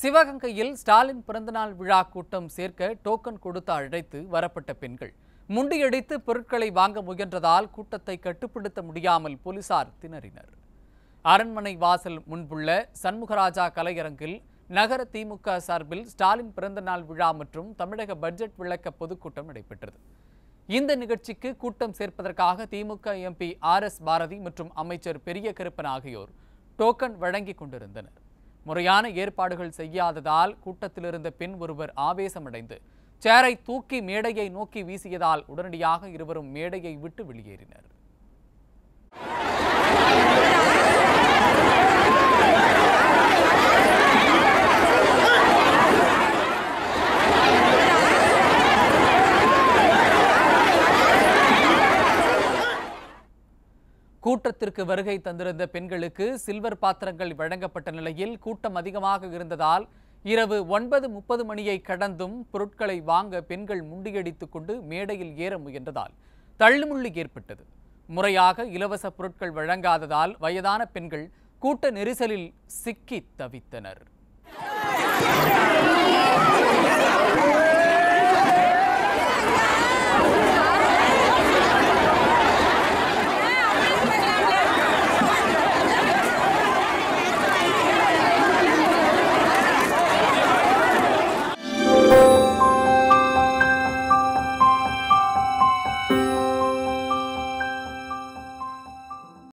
சிவகங்கையில் ஸ்டாலின் பிறந்தநாள் விழா கூட்டம் சேர்க்க டோக்கன் கொடுத்து அழைத்து வரப்பட்ட பெண்கள் முண்டியடித்து பொருட்களை வாங்க முயன்றதால் கூட்டத்தை கட்டுப்படுத்த முடியாமல் போலீசார் திணறினர் அரண்மனை வாசல் முன்புள்ள சண்முகராஜா கலையரங்கில் நகர திமுக சார்பில் ஸ்டாலின் பிறந்தநாள் விழா மற்றும் தமிழக பட்ஜெட் விளக்க பொதுக்கூட்டம் நடைபெற்றது இந்த நிகழ்ச்சிக்கு கூட்டம் சேர்ப்பதற்காக DMK MP R S Bharathi மற்றும் அமைச்சர் பெரிய கருப்பன் ஆகியோர் டோக்கன் வழங்கிக் கொண்டிருந்தனர் முறையான ஏற்பாடுகள் செய்யாததால் கூட்டத்திலிருந்த பெண் ஒருவர் ஆவேசமடைந்து சேரை தூக்கி மேடையை நோக்கி வீசியதால் உடனடியாக இருவரும் மேடையை விட்டு வெளியேறினர் கூட்டத்திற்கு வருகை தந்திருந்த பெண்களுக்கு சில்வர் பாத்திரங்கள் வழங்கப்பட்ட நிலையில் கூட்டம் அதிகமாக இருந்ததால் இரவு ஒன்பது முப்பது மணியை கடந்தும் பொருட்களை வாங்க பெண்கள் முண்டியடித்துக் கொண்டு மேடையில் ஏற முயன்றதால் தள்ளுமுள்ளு ஏற்பட்டது முறையாக இலவச பொருட்கள் வழங்காததால் வயதான பெண்கள் கூட்ட நெரிசலில் சிக்கி தவித்தனர்